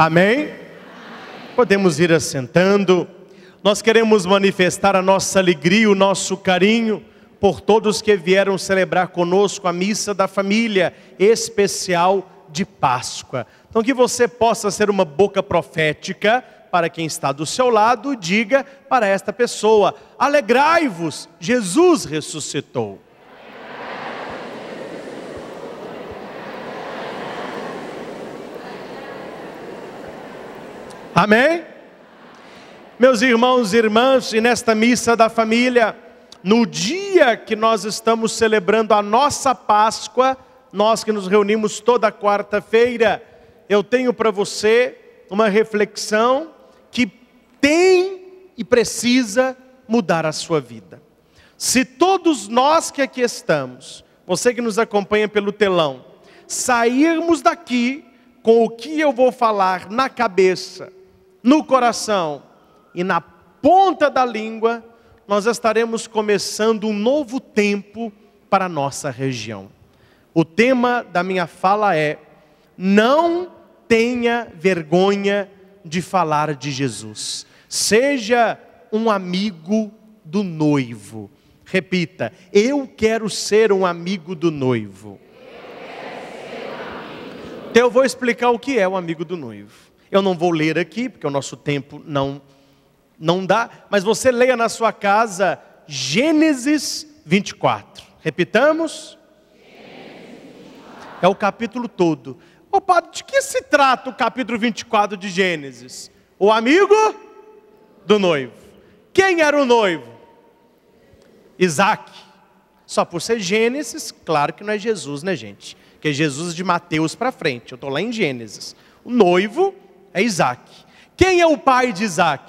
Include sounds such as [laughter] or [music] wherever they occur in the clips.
Amém? Podemos ir assentando. Nós queremos manifestar a nossa alegria, o nosso carinho por todos que vieram celebrar conosco a missa da família especial de Páscoa. Então, que você possa ser uma boca profética para quem está do seu lado, diga para esta pessoa: alegrai-vos, Jesus ressuscitou. Amém? Meus irmãos e irmãs, e nesta missa da família, no dia que nós estamos celebrando a nossa Páscoa, nós que nos reunimos toda quarta-feira, eu tenho para você uma reflexão que tem e precisa mudar a sua vida. Se todos nós que aqui estamos, você que nos acompanha pelo telão, sairmos daqui com o que eu vou falar na cabeça, no coração e na ponta da língua, nós estaremos começando um novo tempo para a nossa região. O tema da minha fala é: não tenha vergonha de falar de Jesus. Seja um amigo do noivo. Repita: eu quero ser um amigo do noivo. Um amigo. Então eu vou explicar o que é o amigo do noivo. Eu não vou ler aqui, porque o nosso tempo não, não dá, mas você leia na sua casa Gênesis 24. Repitamos? É o capítulo todo. Ô padre, de que se trata o capítulo 24 de Gênesis? O amigo do noivo. Quem era o noivo? Isaac. Só por ser Gênesis, claro que não é Jesus, né, gente? Porque Jesus de Mateus para frente. Eu estou lá em Gênesis. O noivo é Isaac. Quem é o pai de Isaac?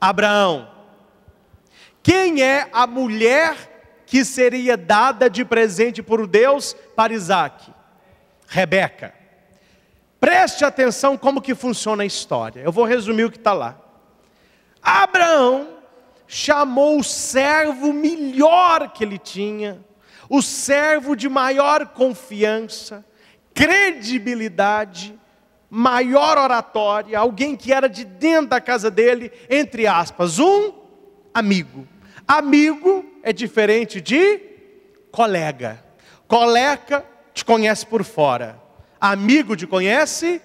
Abraão. Quem é a mulher que seria dada de presente por Deus para Isaac? Rebeca. Preste atenção como que funciona a história. Eu vou resumir o que está lá. Abraão chamou o servo melhor que ele tinha, o servo de maior confiança, credibilidade, maior oratória, alguém que era de dentro da casa dele, entre aspas, um amigo. Amigo é diferente de colega. Colega te conhece por fora, amigo te conhece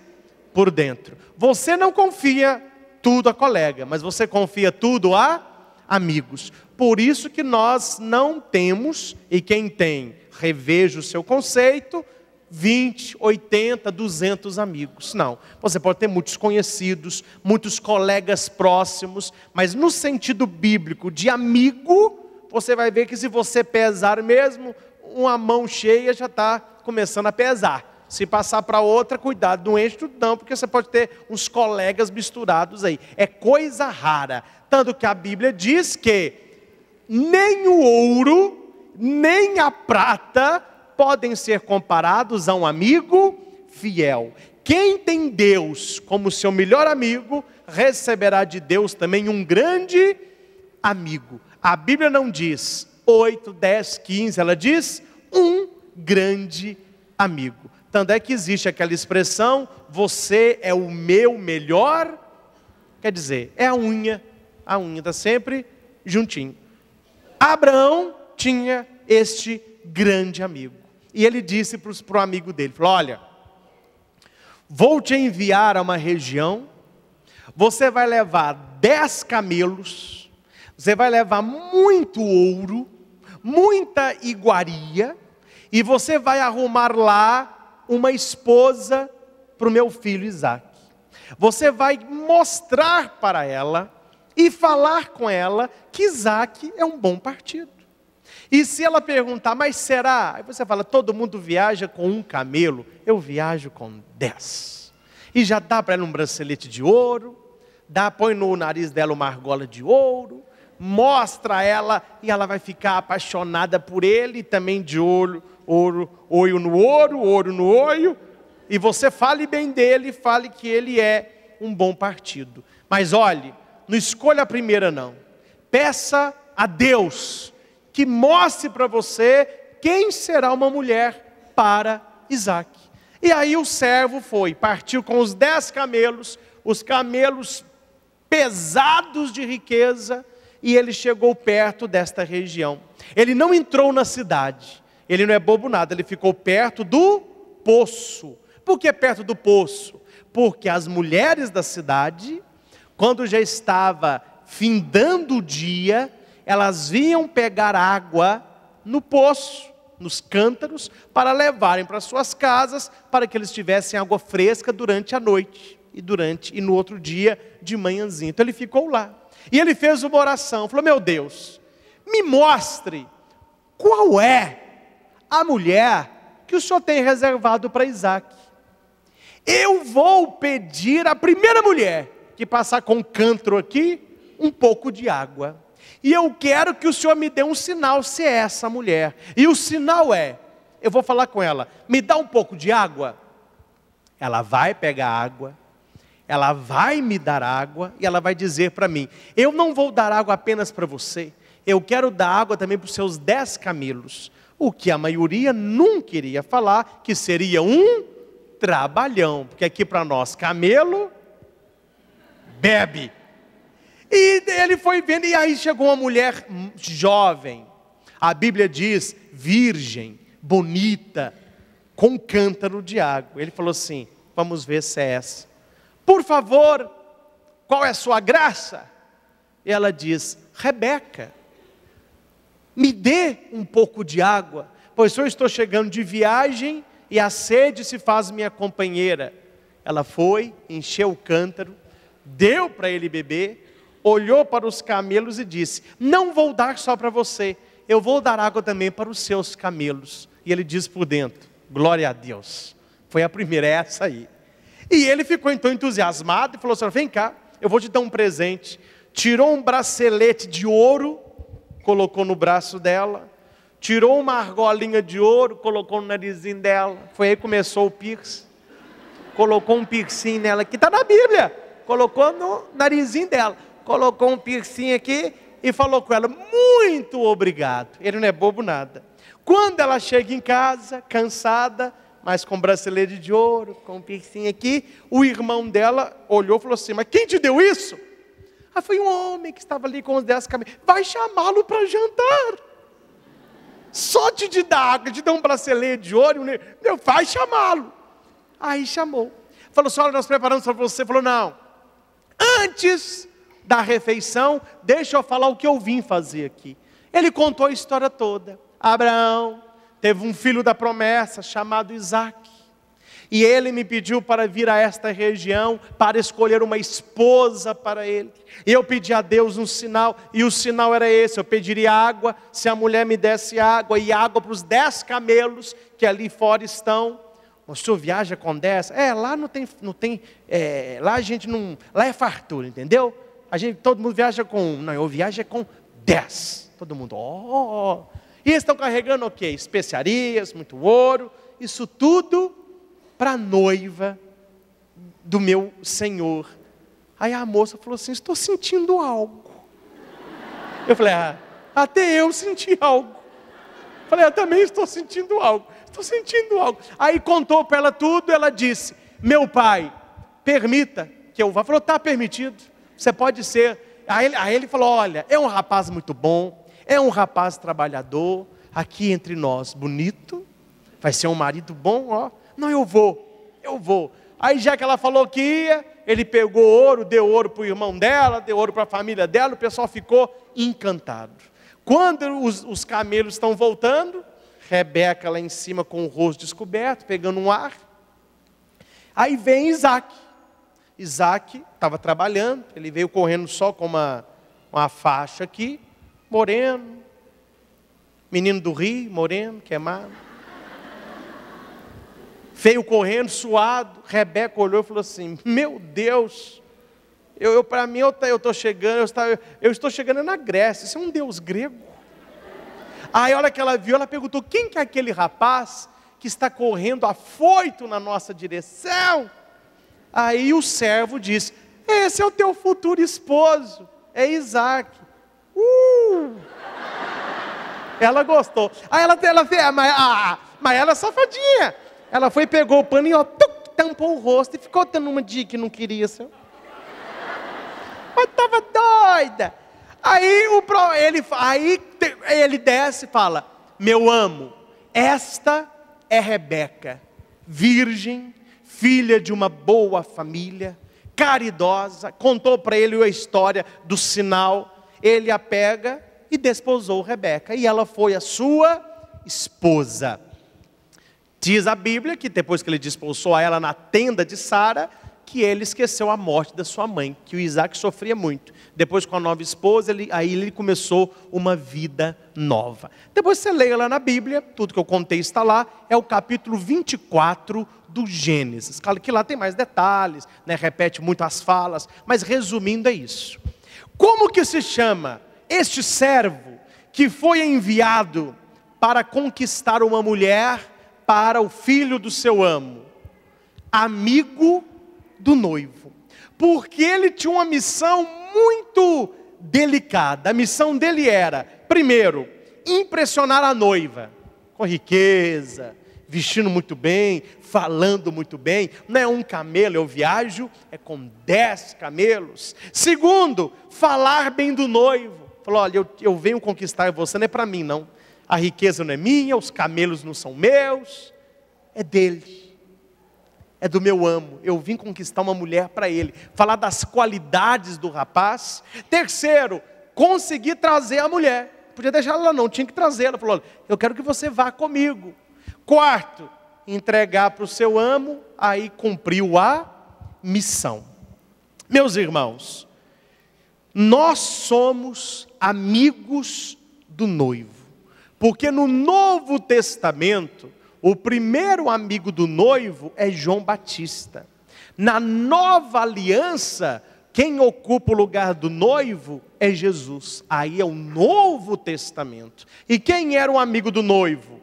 por dentro. Você não confia tudo a colega, mas você confia tudo a amigos. Por isso que nós não temos, e quem tem, reveja o seu conceito, 20, 80, 200 amigos. Não. Você pode ter muitos conhecidos, muitos colegas próximos, mas no sentido bíblico de amigo, você vai ver que se você pesar mesmo, uma mão cheia já está começando a pesar. Se passar para outra, cuidado, não enche tudo não, porque você pode ter uns colegas misturados aí. É coisa rara. Tanto que a Bíblia diz que nem o ouro, nem a prata, podem ser comparados a um amigo fiel. Quem tem Deus como seu melhor amigo, receberá de Deus também um grande amigo. A Bíblia não diz 8, 10, 15, ela diz um grande amigo. Tanto é que existe aquela expressão, você é o meu melhor, quer dizer, é a unha, a unha está sempre juntinho. Abraão tinha este grande amigo. E ele disse para o amigo dele: falou, Olha, vou te enviar a uma região, você vai levar dez camelos, você vai levar muito ouro, muita iguaria, e você vai arrumar lá uma esposa para o meu filho Isaac. Você vai mostrar para ela e falar com ela que Isaac é um bom partido. E se ela perguntar, mas será? Aí você fala, todo mundo viaja com um camelo, eu viajo com dez. E já dá para ela um bracelete de ouro, dá, põe no nariz dela uma argola de ouro, mostra a ela e ela vai ficar apaixonada por ele, também de ouro, ouro, olho no ouro, ouro no olho. E você fale bem dele, fale que ele é um bom partido. Mas olhe, não escolha a primeira não. Peça a Deus que mostre para você quem será uma mulher para Isaac. E aí o servo foi, partiu com os dez camelos, os camelos pesados de riqueza, e ele chegou perto desta região. Ele não entrou na cidade, ele não é bobo nada, ele ficou perto do poço. Por que perto do poço? Porque as mulheres da cidade, quando já estava findando o dia, elas vinham pegar água no poço, nos cântaros, para levarem para suas casas, para que eles tivessem água fresca durante a noite e durante e no outro dia de manhãzinha. Então ele ficou lá. E ele fez uma oração, falou: "Meu Deus, me mostre qual é a mulher que o Senhor tem reservado para Isaac. Eu vou pedir à primeira mulher que passar com um cântaro aqui um pouco de água. E eu quero que o Senhor me dê um sinal se é essa mulher. E o sinal é: eu vou falar com ela, me dá um pouco de água. Ela vai pegar água, ela vai me dar água e ela vai dizer para mim: eu não vou dar água apenas para você, eu quero dar água também para os seus dez camelos. O que a maioria nunca iria falar, que seria um trabalhão, porque aqui para nós, camelo bebe, e ele foi vendo, e aí chegou uma mulher jovem, a Bíblia diz virgem, bonita, com um cântaro de água. Ele falou assim: Vamos ver se é essa. Por favor, qual é a sua graça? E ela diz: Rebeca, me dê um pouco de água, pois eu estou chegando de viagem e a sede se faz minha companheira. Ela foi, encheu o cântaro, deu para ele beber, olhou para os camelos e disse: Não vou dar só para você, eu vou dar água também para os seus camelos. E ele diz por dentro: Glória a Deus. Foi a primeira, é essa aí. E ele ficou então entusiasmado e falou Senhora, Vem cá, eu vou te dar um presente. Tirou um bracelete de ouro, colocou no braço dela. Tirou uma argolinha de ouro, colocou no narizinho dela. Foi aí que começou o piercing. Colocou um piercing nela, que está na Bíblia. Colocou no narizinho dela colocou um piercing aqui e falou com ela: Muito obrigado. Ele não é bobo nada. Quando ela chega em casa, cansada, mas com bracelete de ouro, com piercing aqui, o irmão dela olhou e falou assim: Mas quem te deu isso? Ah, foi um homem que estava ali com os dez caminhos. Vai chamá-lo para jantar. Só te de dar, te dar um bracelete de ouro, meu, vai chamá-lo. Aí chamou. Falou assim: Olha, nós preparamos para você. Falou: Não, antes da refeição, deixa eu falar o que eu vim fazer aqui. Ele contou a história toda. Abraão teve um filho da promessa chamado Isaac. E ele me pediu para vir a esta região para escolher uma esposa para ele. E eu pedi a Deus um sinal, e o sinal era esse: eu pediria água, se a mulher me desse água, e água para os dez camelos que ali fora estão. O senhor viaja com dez? É, lá não tem, não tem é, lá a gente não, lá é fartura, entendeu? A gente, todo mundo viaja com um, não, eu viajo é com dez. Todo mundo, ó. Oh, oh. E estão carregando o quê? Especiarias, muito ouro, isso tudo para a noiva do meu Senhor. Aí a moça falou assim: estou sentindo algo. Eu falei, ah, até eu senti algo. Eu falei, eu também estou sentindo algo. Estou sentindo algo. Aí contou para ela tudo, ela disse: Meu pai, permita que eu vá. Falou, está permitido. Você pode ser. Aí ele, aí ele falou: olha, é um rapaz muito bom, é um rapaz trabalhador, aqui entre nós, bonito, vai ser um marido bom, ó. Não, eu vou, eu vou. Aí já que ela falou que ia, ele pegou ouro, deu ouro para o irmão dela, deu ouro para a família dela, o pessoal ficou encantado. Quando os, os camelos estão voltando, Rebeca lá em cima com o rosto descoberto, pegando um ar, aí vem Isaac. Isaac estava trabalhando, ele veio correndo só com uma, uma faixa aqui, moreno, menino do Rio, moreno, queimado. veio correndo, suado, Rebeca olhou e falou assim: Meu Deus, eu, eu para mim eu estou chegando, eu, tá, eu, eu estou chegando na Grécia, isso é um Deus grego. Aí a hora que ela viu, ela perguntou: quem que é aquele rapaz que está correndo afoito na nossa direção? Aí o servo disse: Esse é o teu futuro esposo, é Isaac. Uh! Ela gostou. Aí ela, ela vê, ah, mas, ah, ah, mas ela é safadinha. Ela foi, pegou o pano e ó, tuc, tampou o rosto e ficou tendo uma dica que não queria. Senhor. Mas estava doida. Aí, o, ele, aí ele desce e fala: Meu amo, esta é Rebeca, virgem filha de uma boa família, caridosa, contou para ele a história do sinal. Ele a pega e desposou Rebeca, e ela foi a sua esposa. Diz a Bíblia que depois que ele desposou ela na tenda de Sara, que ele esqueceu a morte da sua mãe, que o Isaac sofria muito. Depois, com a nova esposa, ele, aí ele começou uma vida nova. Depois você leia lá na Bíblia, tudo que eu contei está lá, é o capítulo 24 do Gênesis. Claro que lá tem mais detalhes, né? repete muitas falas, mas resumindo é isso. Como que se chama este servo que foi enviado para conquistar uma mulher para o filho do seu amo? Amigo do noivo. Porque ele tinha uma missão muito delicada. A missão dele era, primeiro, impressionar a noiva com riqueza, vestindo muito bem, falando muito bem. Não é um camelo, eu viajo, é com dez camelos. Segundo, falar bem do noivo. Falou: olha, eu, eu venho conquistar você, não é para mim, não. A riqueza não é minha, os camelos não são meus, é dele é do meu amo. Eu vim conquistar uma mulher para ele. Falar das qualidades do rapaz. Terceiro, conseguir trazer a mulher. Podia deixar ela não, tinha que trazer. Ela falou: Eu quero que você vá comigo. Quarto, entregar para o seu amo, aí cumpriu a missão. Meus irmãos, nós somos amigos do noivo, porque no Novo Testamento, o primeiro amigo do noivo é João Batista. Na nova aliança, quem ocupa o lugar do noivo é Jesus. Aí é o Novo Testamento. E quem era o amigo do noivo?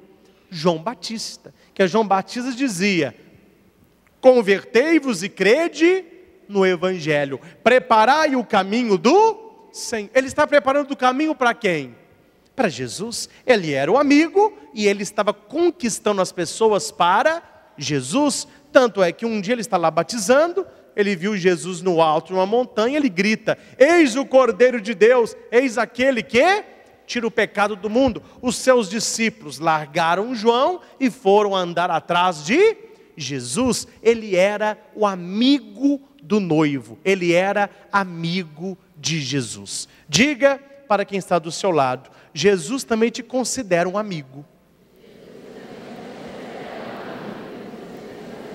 João Batista. Que é João Batista dizia: Convertei-vos e crede no Evangelho. Preparai o caminho do Senhor. Ele está preparando o caminho para quem? Para Jesus, ele era o amigo e ele estava conquistando as pessoas para Jesus. Tanto é que um dia ele está lá batizando, ele viu Jesus no alto de uma montanha, ele grita: Eis o Cordeiro de Deus, eis aquele que tira o pecado do mundo. Os seus discípulos largaram João e foram andar atrás de Jesus. Ele era o amigo do noivo, ele era amigo de Jesus. Diga para quem está do seu lado: Jesus também te considera um amigo.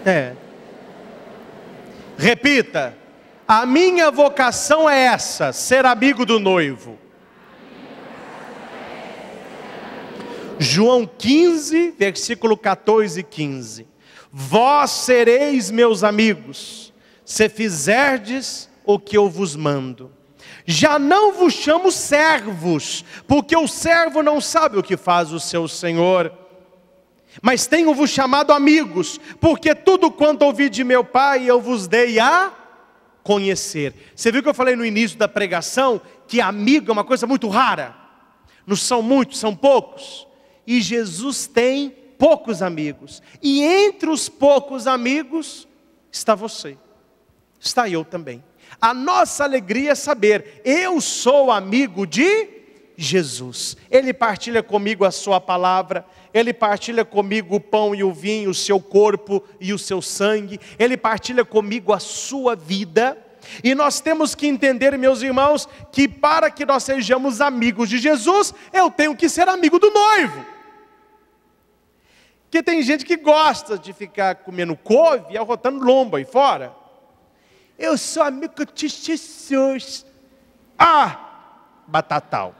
É. Repita: a minha vocação é essa, ser amigo do noivo. João 15, versículo 14 e 15. Vós sereis meus amigos, se fizerdes o que eu vos mando. Já não vos chamo servos, porque o servo não sabe o que faz o seu senhor. Mas tenho-vos chamado amigos, porque tudo quanto ouvi de meu Pai eu vos dei a conhecer. Você viu que eu falei no início da pregação que amigo é uma coisa muito rara. Não são muitos, são poucos. E Jesus tem poucos amigos. E entre os poucos amigos está você. Está eu também. A nossa alegria é saber, eu sou amigo de Jesus. Ele partilha comigo a sua palavra, ele partilha comigo o pão e o vinho, o seu corpo e o seu sangue, ele partilha comigo a sua vida. E nós temos que entender, meus irmãos, que para que nós sejamos amigos de Jesus, eu tenho que ser amigo do noivo. Porque tem gente que gosta de ficar comendo couve e arrotando lomba e fora. Eu sou amigo de Jesus. Ah, batatal.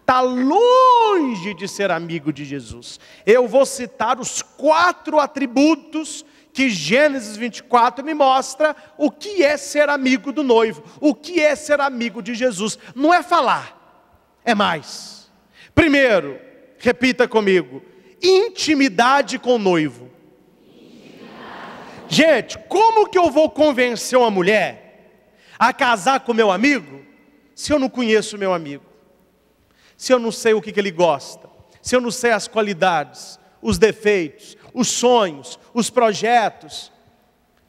Está longe de ser amigo de Jesus. Eu vou citar os quatro atributos que Gênesis 24 me mostra o que é ser amigo do noivo, o que é ser amigo de Jesus. Não é falar, é mais. Primeiro, repita comigo: intimidade com o noivo. Gente, como que eu vou convencer uma mulher a casar com meu amigo se eu não conheço meu amigo? Se eu não sei o que, que ele gosta? Se eu não sei as qualidades, os defeitos, os sonhos, os projetos?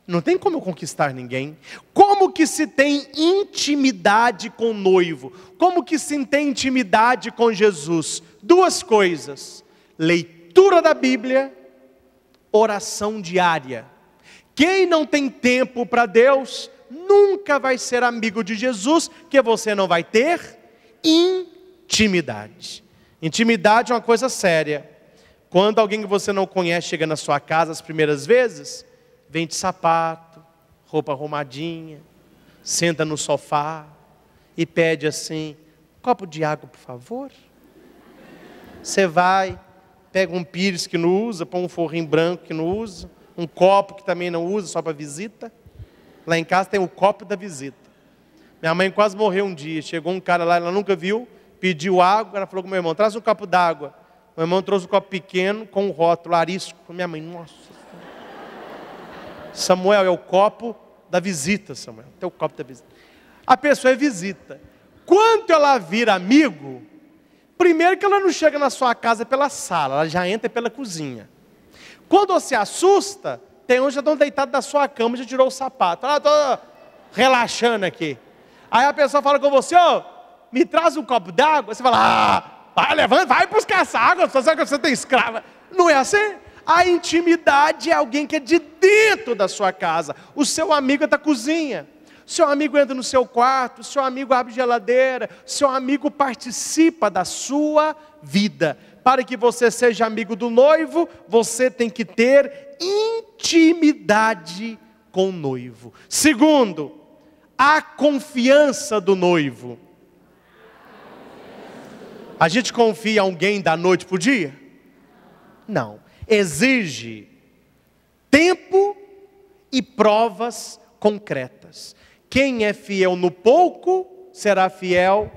Não tem como eu conquistar ninguém. Como que se tem intimidade com o noivo? Como que se tem intimidade com Jesus? Duas coisas: leitura da Bíblia, oração diária. Quem não tem tempo para Deus, nunca vai ser amigo de Jesus, que você não vai ter intimidade. Intimidade é uma coisa séria. Quando alguém que você não conhece chega na sua casa as primeiras vezes, vem de sapato, roupa arrumadinha, senta no sofá e pede assim: copo de água, por favor. Você vai, pega um pires que não usa, põe um forrinho branco que não usa, um copo que também não usa só para visita. Lá em casa tem o copo da visita. Minha mãe quase morreu um dia. Chegou um cara lá, ela nunca viu, pediu água. Ela falou com meu irmão: traz um copo d'água. Meu irmão trouxe um copo pequeno com um rótulo, arisco. Minha mãe, nossa. Samuel, é o copo da visita, Samuel. Tem o copo da visita. A pessoa é visita. Quanto ela vira amigo, primeiro que ela não chega na sua casa pela sala, ela já entra pela cozinha. Quando você assusta, tem uns já estão deitados na sua cama, já tirou o sapato. Ah, estou relaxando aqui. Aí a pessoa fala com você, ó, me traz um copo d'água. Você fala, ah, vai, levanta, vai buscar essa água, você sabe que você tem escrava. Não é assim? A intimidade é alguém que é de dentro da sua casa. O seu amigo é da cozinha. Seu amigo entra no seu quarto, seu amigo abre geladeira, seu amigo participa da sua vida. Para que você seja amigo do noivo, você tem que ter intimidade com o noivo. Segundo, a confiança do noivo. A gente confia em alguém da noite para o dia? Não. Exige tempo e provas concretas. Quem é fiel no pouco será fiel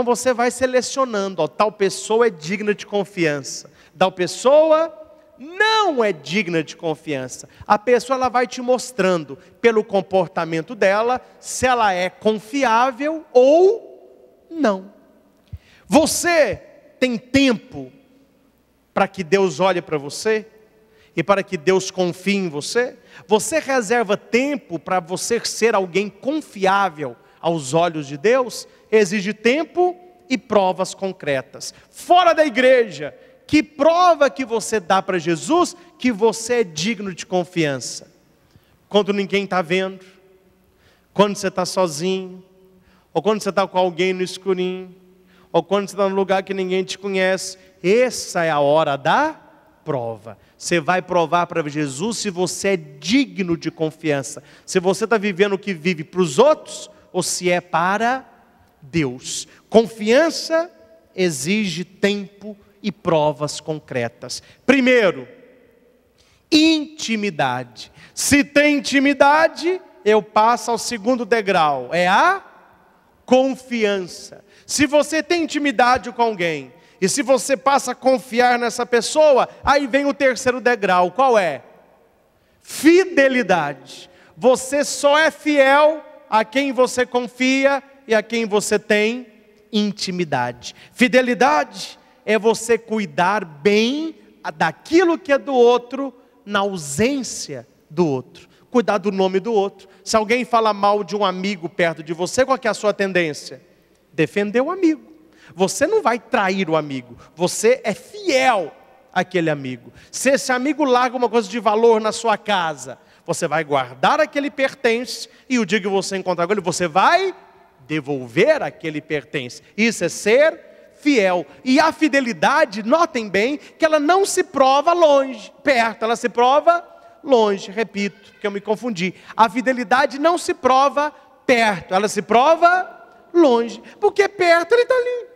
então você vai selecionando, ó, tal pessoa é digna de confiança, tal pessoa não é digna de confiança. A pessoa ela vai te mostrando pelo comportamento dela se ela é confiável ou não. Você tem tempo para que Deus olhe para você e para que Deus confie em você? Você reserva tempo para você ser alguém confiável aos olhos de Deus? exige tempo e provas concretas. Fora da igreja, que prova que você dá para Jesus que você é digno de confiança? Quando ninguém está vendo, quando você está sozinho, ou quando você está com alguém no escurinho, ou quando você está num lugar que ninguém te conhece, essa é a hora da prova. Você vai provar para Jesus se você é digno de confiança, se você está vivendo o que vive para os outros ou se é para Deus. Confiança exige tempo e provas concretas. Primeiro, intimidade. Se tem intimidade, eu passo ao segundo degrau, é a confiança. Se você tem intimidade com alguém, e se você passa a confiar nessa pessoa, aí vem o terceiro degrau, qual é? Fidelidade. Você só é fiel a quem você confia e a quem você tem intimidade. Fidelidade é você cuidar bem daquilo que é do outro na ausência do outro. Cuidar do nome do outro. Se alguém fala mal de um amigo perto de você, qual é a sua tendência? Defender o amigo. Você não vai trair o amigo. Você é fiel àquele amigo. Se esse amigo larga uma coisa de valor na sua casa, você vai guardar aquele pertence e o dia que você encontrar com ele, você vai devolver a que pertence. Isso é ser fiel. E a fidelidade, notem bem, que ela não se prova longe, perto, ela se prova longe. Repito, que eu me confundi. A fidelidade não se prova perto, ela se prova longe. Porque perto ele está ali.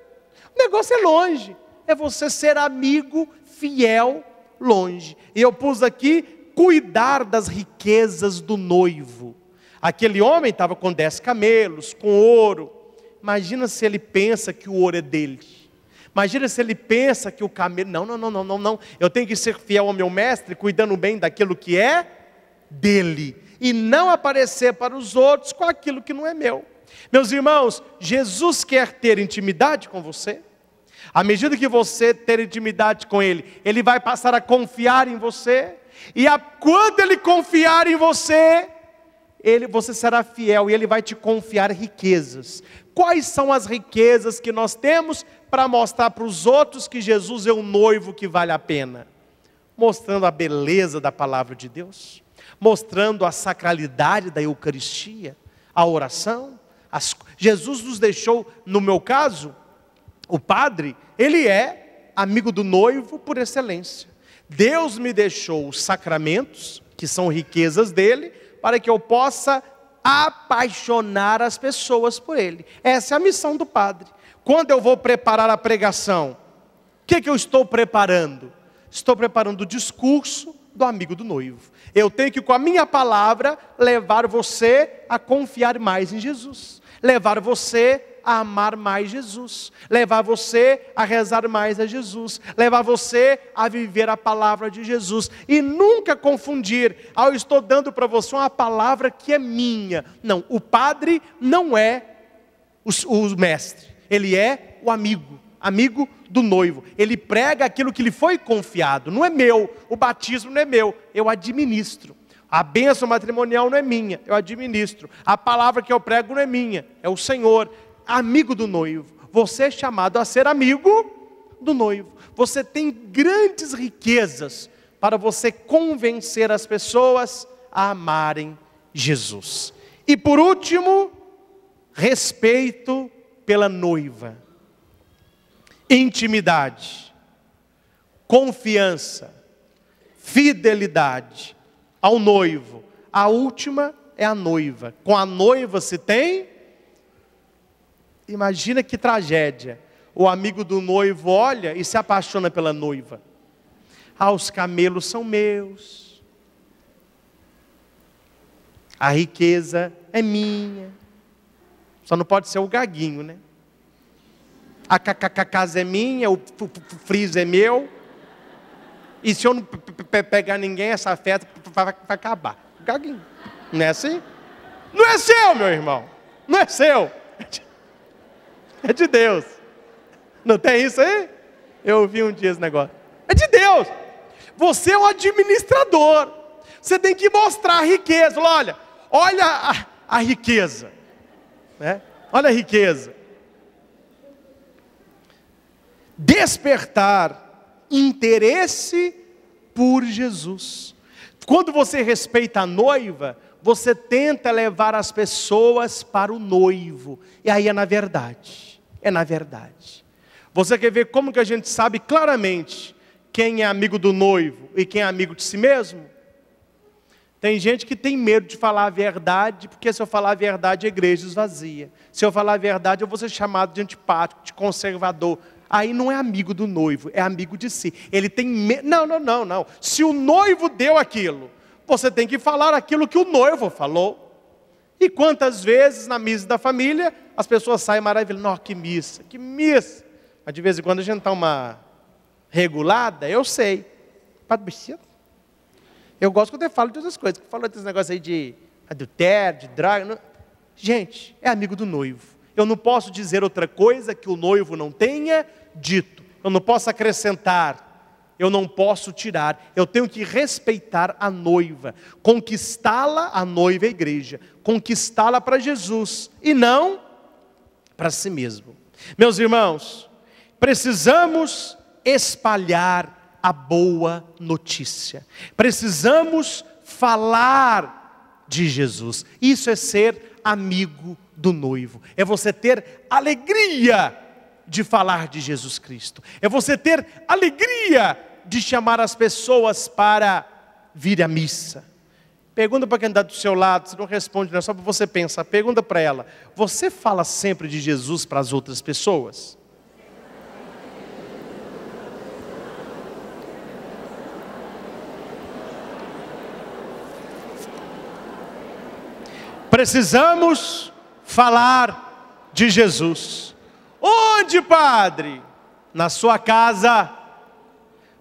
O negócio é longe. É você ser amigo fiel longe. E eu pus aqui cuidar das riquezas do noivo. Aquele homem estava com dez camelos, com ouro. Imagina se ele pensa que o ouro é dele. Imagina se ele pensa que o camelo. Não, não, não, não, não, não. Eu tenho que ser fiel ao meu mestre, cuidando bem daquilo que é dele. E não aparecer para os outros com aquilo que não é meu. Meus irmãos, Jesus quer ter intimidade com você. À medida que você ter intimidade com Ele, Ele vai passar a confiar em você. E a, quando Ele confiar em você, ele, você será fiel e ele vai te confiar riquezas. Quais são as riquezas que nós temos para mostrar para os outros que Jesus é um noivo que vale a pena? Mostrando a beleza da palavra de Deus, mostrando a sacralidade da Eucaristia, a oração. As... Jesus nos deixou, no meu caso, o padre, ele é amigo do noivo por excelência. Deus me deixou os sacramentos, que são riquezas dele, para que eu possa apaixonar as pessoas por Ele. Essa é a missão do padre. Quando eu vou preparar a pregação, o que, que eu estou preparando? Estou preparando o discurso do amigo do noivo. Eu tenho que, com a minha palavra, levar você a confiar mais em Jesus levar você a amar mais Jesus, levar você a rezar mais a Jesus, levar você a viver a palavra de Jesus e nunca confundir, ah, eu estou dando para você uma palavra que é minha. Não, o padre não é o, o mestre, ele é o amigo, amigo do noivo. Ele prega aquilo que lhe foi confiado, não é meu, o batismo não é meu, eu administro. A bênção matrimonial não é minha, eu administro. A palavra que eu prego não é minha, é o Senhor, amigo do noivo. Você é chamado a ser amigo do noivo. Você tem grandes riquezas para você convencer as pessoas a amarem Jesus. E por último, respeito pela noiva, intimidade, confiança, fidelidade ao noivo. A última é a noiva. Com a noiva se tem. Imagina que tragédia. O amigo do noivo olha e se apaixona pela noiva. Ah, os camelos são meus. A riqueza é minha. Só não pode ser o gaguinho, né? A casa é minha, o friso é meu. E se eu não pegar ninguém, essa festa vai acabar. Gaguinho. Não é assim? Não é seu, meu irmão. Não é seu. É de, Deus. Não tem isso aí? Eu ouvi um dia esse negócio. É de Deus. Você é um administrador. Você tem que mostrar a riqueza. Olha, olha a, a riqueza. Né? Olha a riqueza. Despertar interesse por Jesus. Quando você respeita a noiva, você tenta levar as pessoas para o noivo. E aí é na verdade. É na verdade. Você quer ver como que a gente sabe claramente quem é amigo do noivo e quem é amigo de si mesmo? Tem gente que tem medo de falar a verdade, porque se eu falar a verdade, a igreja esvazia. Se eu falar a verdade, eu vou ser chamado de antipático, de conservador aí não é amigo do noivo, é amigo de si. Ele tem. Me... Não, não, não, não. Se o noivo deu aquilo, você tem que falar aquilo que o noivo falou. E quantas vezes na missa da família as pessoas saem maravilhadas? Nossa, que missa, que missa. Mas de vez em quando a gente dá uma regulada, eu sei. Padre Bichino, eu gosto quando ele fala de outras coisas, que falou desses negócios aí de adultério, de draga. Não... Gente, é amigo do noivo. Eu não posso dizer outra coisa que o noivo não tenha dito, eu não posso acrescentar, eu não posso tirar, eu tenho que respeitar a noiva, conquistá-la, a noiva, a igreja, conquistá-la para Jesus e não para si mesmo. Meus irmãos, precisamos espalhar a boa notícia, precisamos falar de Jesus, isso é ser amigo do noivo, é você ter alegria de falar de Jesus Cristo, é você ter alegria de chamar as pessoas para vir à missa. Pergunta para quem está do seu lado, se não responde, não é só para você pensar. Pergunta para ela: Você fala sempre de Jesus para as outras pessoas? Precisamos falar de Jesus. Onde, padre? Na sua casa.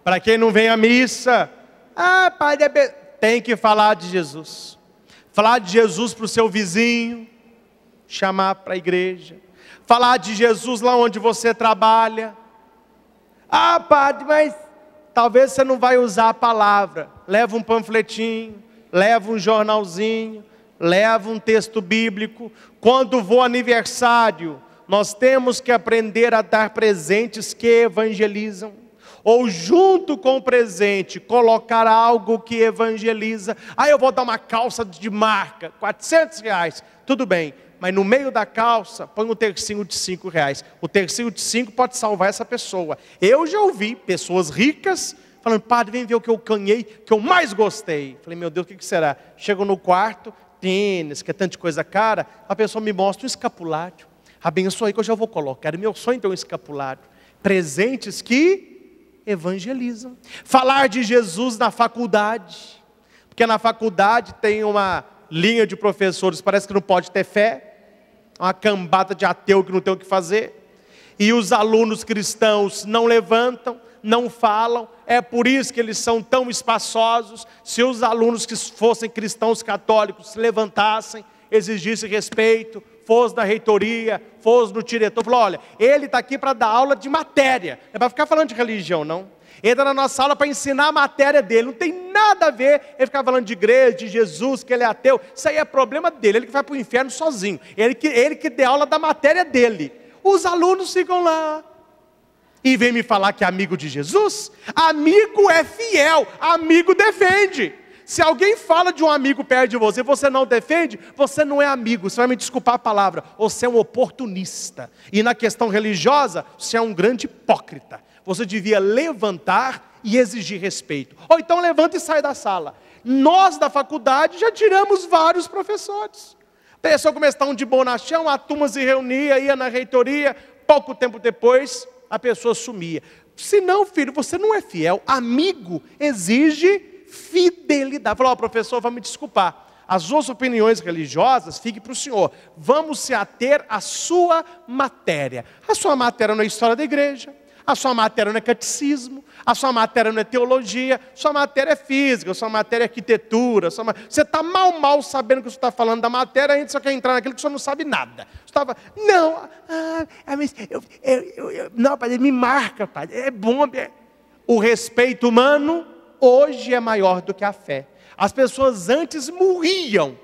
Para quem não vem à missa, ah, padre, é be... tem que falar de Jesus. Falar de Jesus para o seu vizinho, chamar para a igreja. Falar de Jesus lá onde você trabalha. Ah, padre, mas talvez você não vai usar a palavra. Leva um panfletinho, leva um jornalzinho, leva um texto bíblico. Quando vou aniversário, nós temos que aprender a dar presentes que evangelizam, ou junto com o presente, colocar algo que evangeliza. Ah, eu vou dar uma calça de marca, 400 reais, tudo bem, mas no meio da calça, põe um tercinho de 5 reais. O tercinho de 5 pode salvar essa pessoa. Eu já ouvi pessoas ricas falando, padre, vem ver o que eu ganhei, que eu mais gostei. Falei, meu Deus, o que será? Chego no quarto, tênis, que é tanta coisa cara, a pessoa me mostra um escapulário. Abençoe que eu já vou colocar. Meu sonho então é um escapulário. Presentes que evangelizam. Falar de Jesus na faculdade. Porque na faculdade tem uma linha de professores, parece que não pode ter fé. Uma cambada de ateu que não tem o que fazer. E os alunos cristãos não levantam, não falam, é por isso que eles são tão espaçosos. Se os alunos que fossem cristãos católicos se levantassem, exigissem respeito, Fôs na reitoria, fôs no diretor, falou: olha, ele está aqui para dar aula de matéria, não é para ficar falando de religião, não. Ele está na nossa aula para ensinar a matéria dele, não tem nada a ver ele ficar falando de igreja, de Jesus, que ele é ateu, isso aí é problema dele, ele que vai para o inferno sozinho, ele que, ele que dê aula da matéria dele. Os alunos ficam lá, e vem me falar que é amigo de Jesus? Amigo é fiel, amigo defende. Se alguém fala de um amigo perto de você, você não defende, você não é amigo, você vai me desculpar a palavra, você é um oportunista. E na questão religiosa, você é um grande hipócrita. Você devia levantar e exigir respeito. Ou então levanta e sai da sala. Nós da faculdade já tiramos vários professores. Pessoa começava um de bonachão, a turma se reunia, ia na reitoria, pouco tempo depois a pessoa sumia. Se não, filho, você não é fiel. Amigo exige fidelidade. Falou, oh, professor, vamos me desculpar. As suas opiniões religiosas, fique para o senhor. Vamos se ater à sua matéria. A sua matéria não é história da igreja, a sua matéria não é catecismo, a sua matéria não é teologia, sua matéria é física, sua matéria é arquitetura. Sua... Você está mal, mal sabendo que você está falando da matéria, ainda só quer entrar naquilo que você não sabe nada. Você tava, não, ah, ah eu, eu, eu, não, padre, me marca, padre, é bom. É... O respeito humano hoje é maior do que a fé. As pessoas antes morriam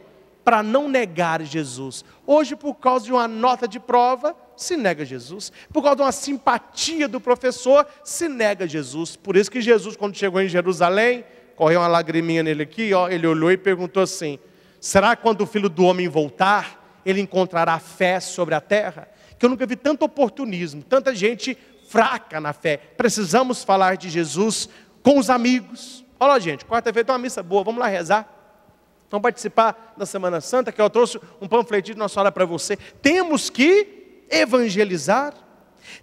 para não negar Jesus. Hoje, por causa de uma nota de prova, se nega Jesus. Por causa de uma simpatia do professor, se nega Jesus. Por isso que Jesus, quando chegou em Jerusalém, correu uma lagriminha nele aqui, ó, ele olhou e perguntou assim: será que quando o filho do homem voltar, ele encontrará fé sobre a terra? Que eu nunca vi tanto oportunismo, tanta gente fraca na fé. Precisamos falar de Jesus com os amigos. Olha lá, gente, quarta-feira tem uma missa boa, vamos lá rezar. Vamos participar da Semana Santa, que eu trouxe um panfletinho de Nossa Hora para você. Temos que evangelizar.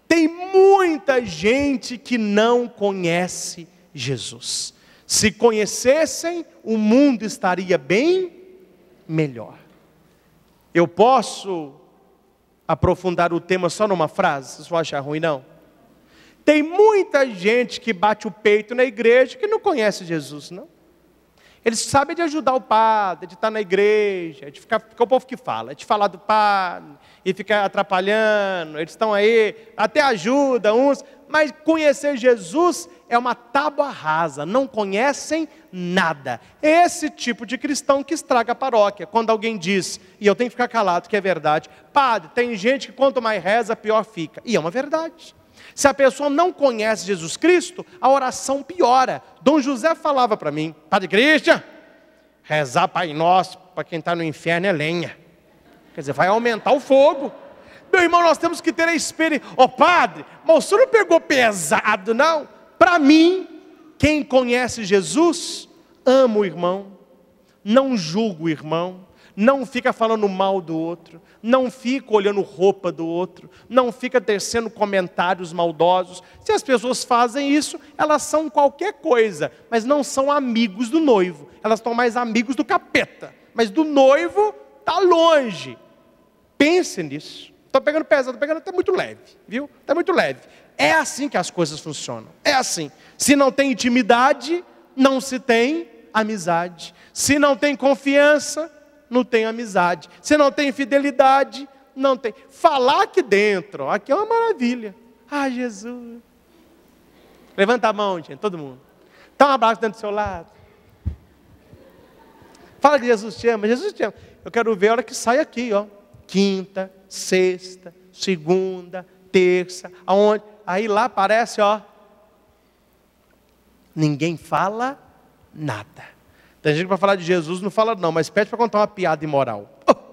Tem muita gente que não conhece Jesus. Se conhecessem, o mundo estaria bem melhor. Eu posso aprofundar o tema só numa frase? se você achar ruim, não? Tem muita gente que bate o peito na igreja que não conhece Jesus, não. Eles sabem de ajudar o padre, de estar na igreja, de ficar, porque o povo que fala, de falar do padre e ficar atrapalhando, eles estão aí, até ajuda uns, mas conhecer Jesus é uma tábua rasa, não conhecem nada. esse tipo de cristão que estraga a paróquia. Quando alguém diz, e eu tenho que ficar calado, que é verdade, padre, tem gente que quanto mais reza, pior fica. E é uma verdade. Se a pessoa não conhece Jesus Cristo, a oração piora. Dom José falava para mim, Padre Cristian, rezar Pai Nosso para quem está no inferno é lenha. Quer dizer, vai aumentar o fogo. Meu irmão, nós temos que ter a experiência. Ô oh, padre, mas o senhor não pegou pesado, não? Para mim, quem conhece Jesus, amo o irmão, não julgo o irmão, não fica falando mal do outro, não fica olhando roupa do outro, não fica tecendo comentários maldosos. Se as pessoas fazem isso, elas são qualquer coisa, mas não são amigos do noivo. Elas estão mais amigos do capeta, mas do noivo está longe. Pense nisso. Estou pegando pesado, estou pegando até muito leve, viu? Está muito leve. É assim que as coisas funcionam. É assim. Se não tem intimidade, não se tem amizade. Se não tem confiança, não tem amizade. Se não tem fidelidade, não tem. Falar aqui dentro, aqui é uma maravilha. Ah, Jesus. Levanta a mão, gente, todo mundo. Dá um abraço dentro do seu lado. Fala que Jesus te ama, Jesus te ama. Eu quero ver a hora que sai aqui, ó. Quinta, sexta, segunda, terça, aonde? Aí lá aparece, ó. Ninguém fala nada. Tem gente que para falar de Jesus não fala não, mas pede para contar uma piada imoral. Oh, [laughs]